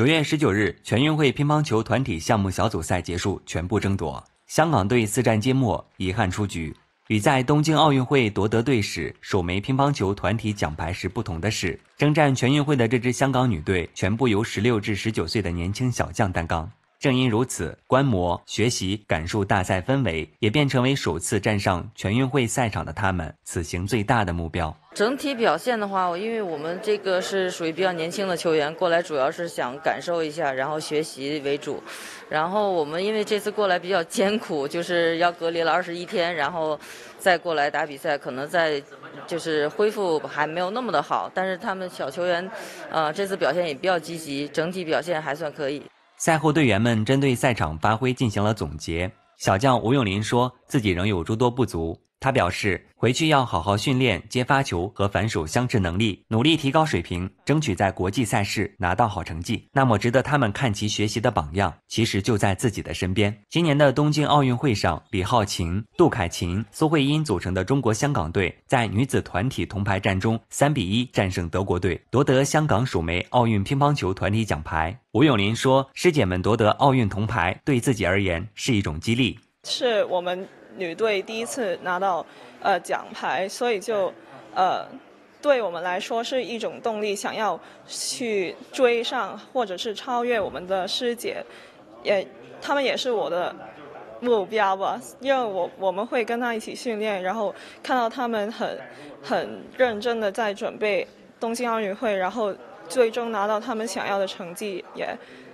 九月十九日，全运会乒乓球团体项目小组赛结束，全部争夺。香港队四战皆末，遗憾出局。与在东京奥运会夺得队史首枚乒乓球团体奖牌时不同的是，征战全运会的这支香港女队全部由十六至十九岁的年轻小将担纲。正因如此，观摩、学习、感受大赛氛围，也便成为首次站上全运会赛场的他们此行最大的目标。整体表现的话，因为我们这个是属于比较年轻的球员过来，主要是想感受一下，然后学习为主。然后我们因为这次过来比较艰苦，就是要隔离了二十一天，然后再过来打比赛，可能在就是恢复还没有那么的好。但是他们小球员，呃，这次表现也比较积极，整体表现还算可以。赛后，队员们针对赛场发挥进行了总结。小将吴永林说自己仍有诸多不足。他表示回去要好好训练接发球和反手相持能力，努力提高水平，争取在国际赛事拿到好成绩。那么，值得他们看齐学习的榜样，其实就在自己的身边。今年的东京奥运会上，李浩琴、杜凯琴、苏慧英组成的中国香港队，在女子团体铜牌战中三比一战胜德国队，夺得香港首枚奥运乒乓球团体奖牌。吴永林说：“师姐们夺得奥运铜牌，对自己而言是一种激励，是我们。”女队第一次拿到呃奖牌，所以就呃，对我们来说是一种动力，想要去追上或者是超越我们的师姐，也她们也是我的目标吧。因为我我们会跟她一起训练，然后看到她们很很认真的在准备东京奥运会，然后最终拿到她们想要的成绩，也。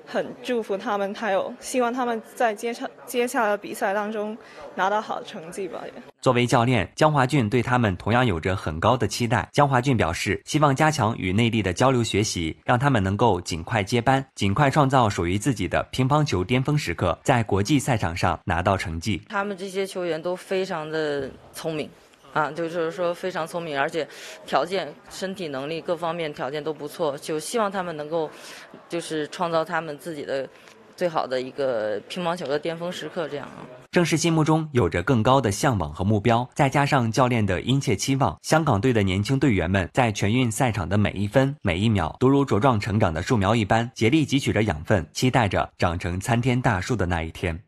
很祝福他们，还有希望他们在接下接下来的比赛当中拿到好成绩吧。作为教练，江华俊对他们同样有着很高的期待。江华俊表示，希望加强与内地的交流学习，让他们能够尽快接班，尽快创造属于自己的乒乓球巅峰时刻，在国际赛场上拿到成绩。他们这些球员都非常的聪明。啊，就是说非常聪明，而且条件、身体能力各方面条件都不错，就希望他们能够，就是创造他们自己的最好的一个乒乓球的巅峰时刻，这样。啊。正是心目中有着更高的向往和目标，再加上教练的殷切期望，香港队的年轻队员们在全运赛场的每一分每一秒，都如茁壮成长的树苗一般，竭力汲取着养分，期待着长成参天大树的那一天。